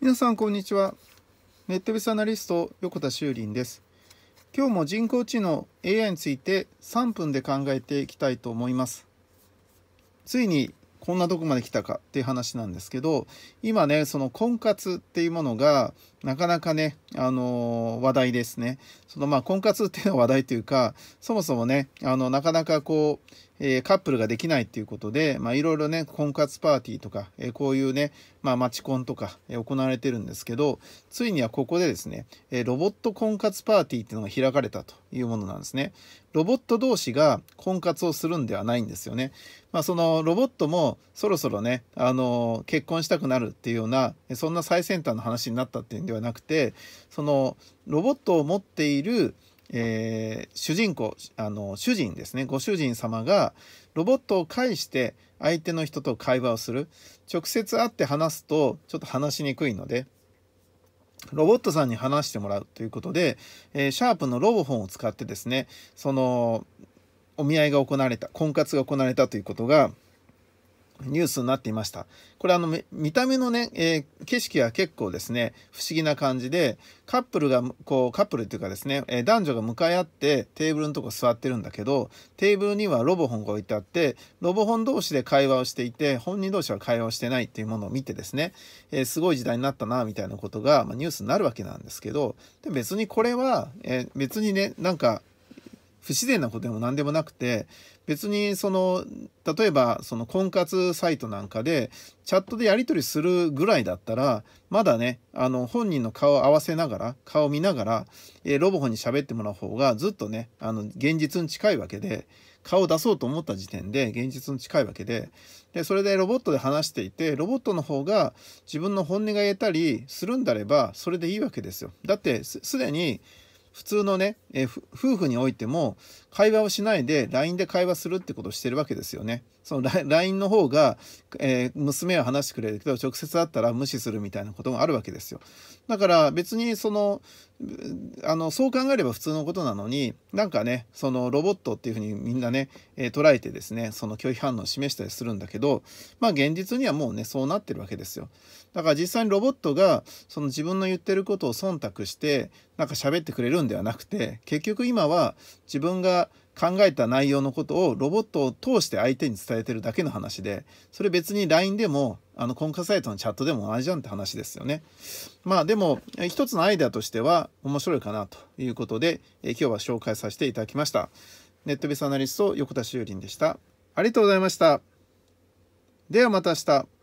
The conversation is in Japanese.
皆さんこんにちはネットビスアナリスト横田修林です今日も人工知能 AI について3分で考えていきたいと思いますついにこんなとこまで来たかっていう話なんですけど今ねその婚活っていうものがなかなかねあのー、話題ですねそのまあ婚活っていうのは話題というかそもそもねあのなかなかこうえカップルができないっていうことで、まあいろいろね、婚活パーティーとか、えこういうね、まあ街コンとか、え行われてるんですけど、ついにはここでですね、えロボット婚活パーティーっていうのが開かれたというものなんですね。ロボット同士が婚活をするんではないんですよね。まあそのロボットもそろそろね、あの、結婚したくなるっていうような、そんな最先端の話になったっていうんではなくて、そのロボットを持っている、えー、主人公あの主人ですねご主人様がロボットを介して相手の人と会話をする直接会って話すとちょっと話しにくいのでロボットさんに話してもらうということで、えー、シャープのロボホンを使ってですねそのお見合いが行われた婚活が行われたということがニュースになっていました。これあの見た目のね、えー、景色は結構ですね、不思議な感じで、カップルが、こう、カップルっていうかですね、えー、男女が向かい合ってテーブルのとこ座ってるんだけど、テーブルにはロボホンが置いてあって、ロボ本同士で会話をしていて、本人同士は会話をしてないっていうものを見てですね、えー、すごい時代になったな、みたいなことが、まあ、ニュースになるわけなんですけど、で別にこれは、え別にね、なんか、不自然なことでも何でもなくて、別にその、例えばその婚活サイトなんかで、チャットでやり取りするぐらいだったら、まだね、あの、本人の顔を合わせながら、顔見ながら、えー、ロボホンに喋ってもらう方がずっとね、あの、現実に近いわけで、顔を出そうと思った時点で現実に近いわけで、で、それでロボットで話していて、ロボットの方が自分の本音が言えたりするんだれば、それでいいわけですよ。だって、すでに、普通のね、えー、夫婦においても、会話をしないで LINE で会話するってことをしてるわけですよね。その LINE の方が、えー、娘は話してくれるけど、直接会ったら無視するみたいなこともあるわけですよ。だから別にその、あの、そう考えれば普通のことなのに、なんかね、そのロボットっていうふうにみんなね、えー、捉えてですね、その拒否反応を示したりするんだけど、まあ現実にはもうね、そうなってるわけですよ。だから実際にロボットが、その自分の言ってることを忖度して、なんか喋ってくれるんではなくて結局今は自分が考えた内容のことをロボットを通して相手に伝えてるだけの話でそれ別に LINE でもあの婚活サイトのチャットでも同じじゃんって話ですよね。まあでも一つのアイデアとしては面白いかなということで今日は紹介させていただきました。ネットベースアナリスト横田修林でした。ありがとうございました。ではまた明日。